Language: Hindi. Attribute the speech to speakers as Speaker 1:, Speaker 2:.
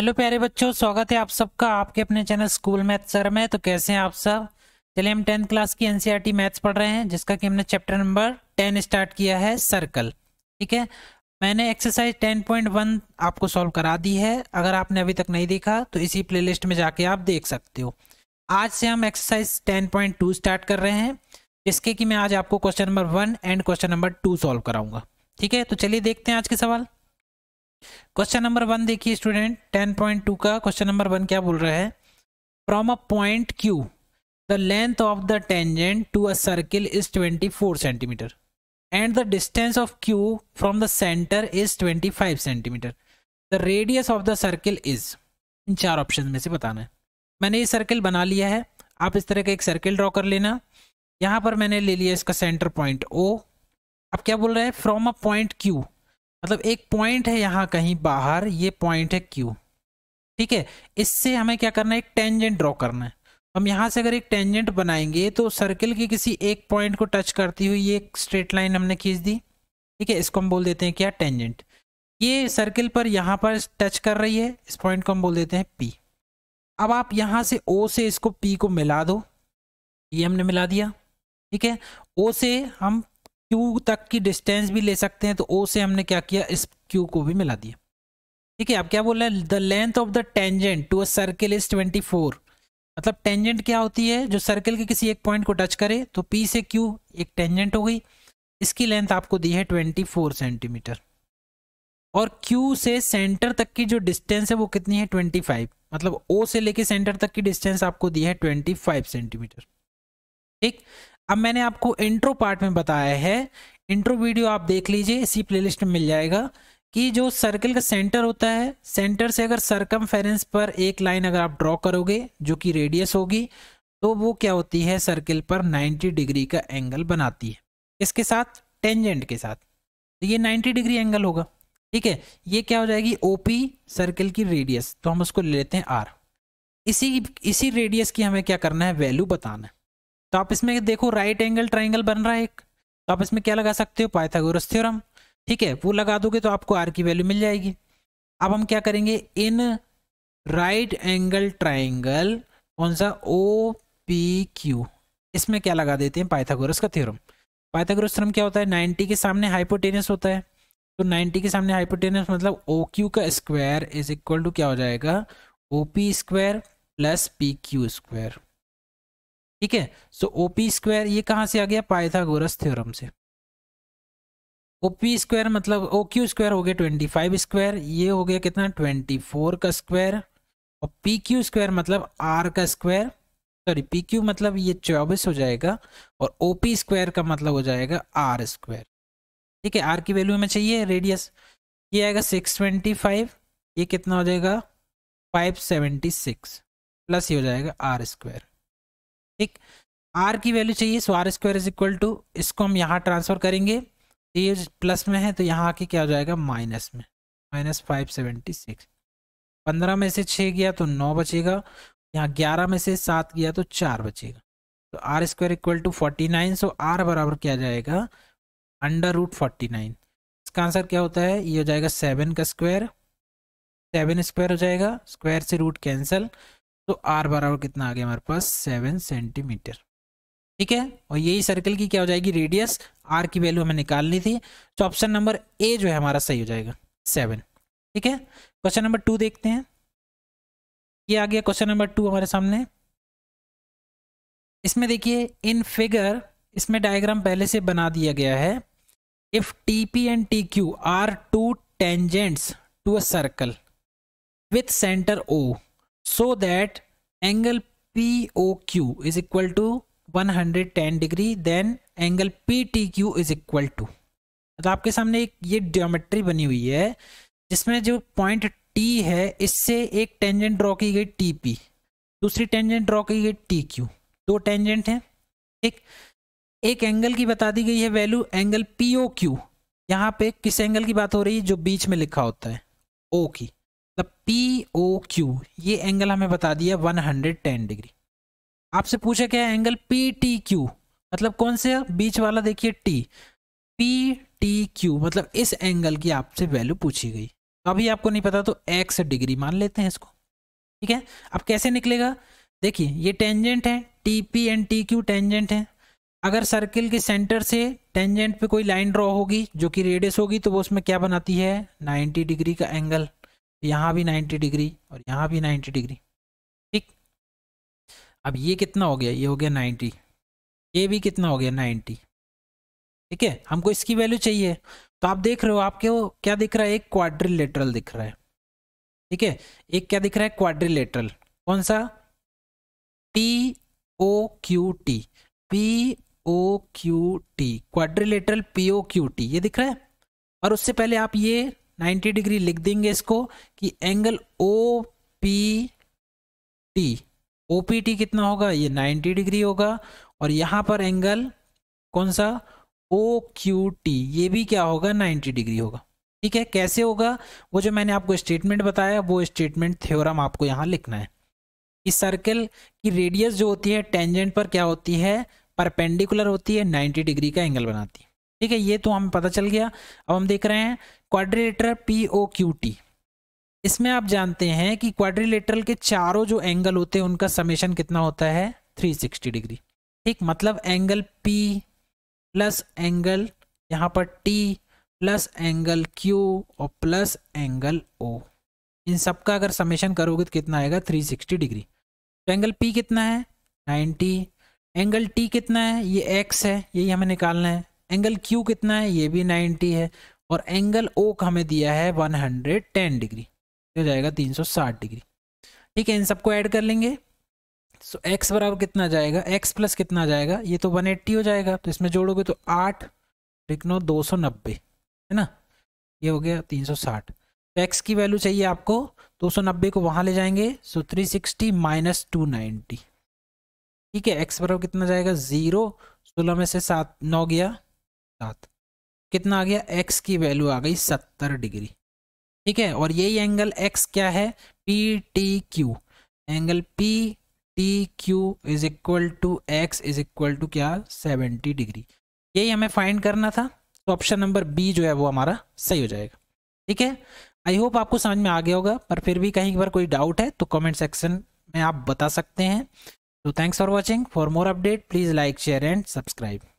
Speaker 1: हेलो प्यारे बच्चों स्वागत है आप सबका आपके अपने चैनल स्कूल मैथ सर में तो कैसे हैं आप सब चलिए हम टेंथ क्लास की एनसीईआरटी e मैथ्स पढ़ रहे हैं जिसका कि हमने चैप्टर नंबर टेन स्टार्ट किया है सर्कल ठीक है मैंने एक्सरसाइज टेन पॉइंट वन आपको सॉल्व करा दी है अगर आपने अभी तक नहीं देखा तो इसी प्ले में जाके आप देख सकते हो आज से हम exercise ten point two start कर रहे हैं जिसके कि मैं आज आपको question number one and question number two solve कराऊंगा ठीक है तो चलिए देखते हैं आज के सवाल क्वेश्चन नंबर वन देखिए स्टूडेंट टेन पॉइंट टू का क्वेश्चन नंबर वन क्या बोल रहा है from a point Q the length of the tangent to a circle is twenty four centimetre and the distance of Q from the centre is twenty five centimetre the radius of the circle is इन चार ऑप्शन में से बताना है मैंने ये सर्किल बना लिया है आप इस तरह का एक सर्किल ड्रॉ कर लेना यहाँ पर मैंने ले लिया इसका सेंटर पॉइंट ओ अब क्या बोल रहे हैं फ्रॉम अ पॉइंट क्यू मतलब एक पॉइंट है यहाँ कहीं बाहर ये पॉइंट है क्यू ठीक है इससे हमें क्या करना है एक टेंजेंट ड्रॉ करना है हम यहाँ से अगर एक टेंजेंट बनाएंगे तो सर्कल के किसी एक पॉइंट को टच करती हुई ये एक स्ट्रेट लाइन हमने खींच दी ठीक है इसको हम बोल देते हैं क्या टेंजेंट ये सर्कल पर यहाँ पर टच कर रही है इस पॉइंट को हम बोल देते हैं पी अब आप यहाँ से ओ से इसको पी को मिला दो ये हमने मिला दिया ठीक है ओ से हम क्यू तक की डिस्टेंस भी ले सकते हैं तो ओ से हमने क्या किया इस क्यू को भी मिला दिया ठीक है आप क्या बोल रहे हैं the length of the tangent to a circle is twenty four मतलब टेंजेंट क्या होती है जो सर्किल के किसी एक पॉइंट को टच करे तो पी से क्यू एक टेंजेंट हो गई इसकी लेंथ आपको दी है ट्वेंटी फोर सेंटीमीटर और क्यू से सेंटर तक की जो डिस्टेंस है वो कितनी है ट्वेंटी फाइव मतलब ओ से लेके सेंटर तक की डिस्टेंस आपको दी है ट्वेंटी फाइव सेंटीमीटर ठीक अब मैंने आपको इंट्रो पार्ट में बताया है इंट्रो वीडियो आप देख लीजिए इसी प्लेलिस्ट में मिल जाएगा कि जो सर्कल का सेंटर होता है सेंटर से अगर सरकम पर एक लाइन अगर आप ड्रॉ करोगे जो कि रेडियस होगी तो वो क्या होती है सर्किल पर 90 डिग्री का एंगल बनाती है इसके साथ टेंजेंट के साथ तो ये 90 डिग्री एंगल होगा ठीक है ये क्या हो जाएगी ओ पी सर्किल की रेडियस तो हम उसको ले लेते हैं आर इसी इसी रेडियस की हमें क्या करना है वैल्यू बताना है तो आप इसमें देखो राइट एंगल ट्राइंगल बन रहा है एक तो आप इसमें क्या लगा सकते हो पाइथागोरस थ्योरम ठीक है वो लगा दोगे तो आपको आर की वैल्यू मिल जाएगी अब हम क्या करेंगे इन राइट एंगल ट्राइंगल कौन सा ओ पी क्यू इसमें क्या लगा देते हैं पाइथागोरस का थ्योरम पाइथागोरस थ्योरम क्या होता है नाइन्टी के सामने हाइपोटेनस होता है तो नाइन्टी के सामने हाइपोटेनस मतलब ओ क्यू का स्क्वायर इज इक्वल टू क्या हो जाएगा O P square plus P Q square ठीक है सो ओपी स्क्वायर ये कहाँ से आ गया पाइथागोरस थ्योरम से ओपी स्क्वायर मतलब ओ क्यू स्क्वायर हो गया ट्वेंटी फाइव स्क्वायर ये हो गया कितना ट्वेंटी फोर का स्क्वायर और पी क्यू स्क्वायर मतलब आर का स्क्वायर सॉरी पी क्यू मतलब ये चौबीस हो जाएगा और ओ पी स्क्वायर का मतलब हो जाएगा आर स्क्वायर ठीक है आर की वैल्यू हमें चाहिए रेडियस ये आएगा सिक्स ट्वेंटी फाइव ये कितना हो जाएगा फाइव सेवेंटी सिक्स प्लस ये हो जाएगा आर स्क्वायर ठीक आर की वैल्यू चाहिए so R square is equal to इसको हम यहाँ ट्रांसफर करेंगे ये प्लस में है तो यहाँ आके क्या हो जाएगा माइनस में माइनस फाइव सेवेंटी सिक्स पंद्रह में से छः गया तो नौ बचेगा यहाँ ग्यारह में से सात गया तो चार बचेगा तो R square equal to forty nine so R बराबर क्या जाएगा अंडर रूट फोर्टी नाइन इसका आंसर क्या होता है ये हो जाएगा सेवन का स्क्वायर सेवन स्क्वायर हो जाएगा स्क्वायर से रूट कैंसिल तो आर बराबर कितना आ गया हमारे पास सेवन सेंटीमीटर ठीक है और यही सर्कल की क्या हो जाएगी रेडियस आर की वैल्यू हमें निकालनी थी तो ऑप्शन नंबर ए जो है हमारा सही हो जाएगा सेवन ठीक है क्वेश्चन नंबर टू देखते हैं ये आ गया क्वेश्चन नंबर टू हमारे सामने इसमें देखिए इन फिगर इसमें डायग्राम पहले से बना दिया गया है if T P and T Q are two tangents to a circle with centre O so that angle POQ is equal to 110 degree then angle PTQ is equal to मतलब आपके सामने एक ये ज्योमेट्री बनी हुई है जिसमें जो पॉइंट टी है इससे एक टेंजेंट ड्रॉ की गई टी पी दूसरी टेंजेंट ड्रॉ की गई टी क्यू दो टेंजेंट हैं ठीक एक एंगल की बता दी गई है value angle P O Q यहाँ पे किस एंगल की बात हो रही है जो बीच में लिखा होता है ओ की पी ओ क्यू ये एंगल हमें बता दिया 110 डिग्री आपसे पूछा क्या है एंगल पी टी क्यू मतलब कौन से बीच वाला देखिए टी पी टी क्यू मतलब इस एंगल की आपसे वैल्यू पूछी गई तो अभी आपको नहीं पता तो एक्स डिग्री मान लेते हैं इसको ठीक है अब कैसे निकलेगा देखिए ये टेंजेंट है T P and T Q tangent है अगर सर्किल के सेंटर से टेंजेंट पे कोई लाइन ड्रॉ होगी जो कि रेडियस होगी तो वो उसमें क्या बनाती है 90 डिग्री का एंगल यहाँ भी 90 डिग्री और यहाँ भी 90 डिग्री ठीक अब ये कितना हो गया ये हो गया 90 ये भी कितना हो गया 90 ठीक है हमको इसकी वैल्यू चाहिए तो आप देख रहे हो आपके वो क्या दिख रहा है एक क्वाड्रिलेटरल दिख रहा है ठीक है एक क्या दिख रहा है क्वाड्रिलेटरल कौन सा T O Q T P O Q T quadrilateral P O Q T ये दिख रहा है और उससे पहले आप ये 90 डिग्री लिख देंगे इसको कि angle O P T O P T कितना होगा ये 90 डिग्री होगा और यहाँ पर एंगल कौन सा ओ क्यू टी ये भी क्या होगा 90 डिग्री होगा ठीक है कैसे होगा वो जो मैंने आपको स्टेटमेंट बताया वो स्टेटमेंट थ्योरम आपको यहाँ लिखना है इस सर्कल की रेडियस जो होती है टेंजेंट पर क्या होती है परपेंडिकुलर होती है 90 डिग्री का एंगल बनाती है ठीक है ये तो हमें पता चल गया अब हम देख रहे हैं quadrilateral P O Q T इसमें आप जानते हैं कि क्वाड्रिलेटरल के चारों जो एंगल होते हैं उनका समेशन कितना होता है 360 डिग्री ठीक मतलब एंगल P प्लस एंगल यहाँ पर T प्लस एंगल Q और प्लस एंगल O इन सब का अगर समेशन करोगे तो कितना आएगा 360 डिग्री तो एंगल P कितना है 90 एंगल T कितना है ये X है यही हमें निकालना है एंगल Q कितना है ये भी 90 है और एंगल ओ का हमें दिया है 110 डिग्री हो जाएगा 360 डिग्री ठीक है इन सबको ऐड कर लेंगे सो so, x बराबर कितना जाएगा x प्लस कितना जाएगा ये तो 180 हो जाएगा तो इसमें जोड़ोगे तो आठ टिकनो दो है ना ये हो गया 360 तो एक्स की वैल्यू चाहिए आपको 290 को वहाँ ले जाएंगे so so, 360 sixty minus two ठीक है x बराबर कितना जाएगा जीरो सोलह में से सात नौ गया सात कितना आ गया एक्स की वैल्यू आ गई सत्तर डिग्री ठीक है और यही एंगल एक्स क्या है P T Q angle P T Q is equal to X is equal to क्या सेवेंटी डिग्री यही हमें फाइंड करना था तो ऑप्शन नंबर बी जो है वो हमारा सही हो जाएगा ठीक है आई होप आपको समझ में आ गया होगा पर फिर भी कहीं पर कोई डाउट है तो कमेंट सेक्शन में आप बता सकते हैं तो thanks for watching for more update please like share and subscribe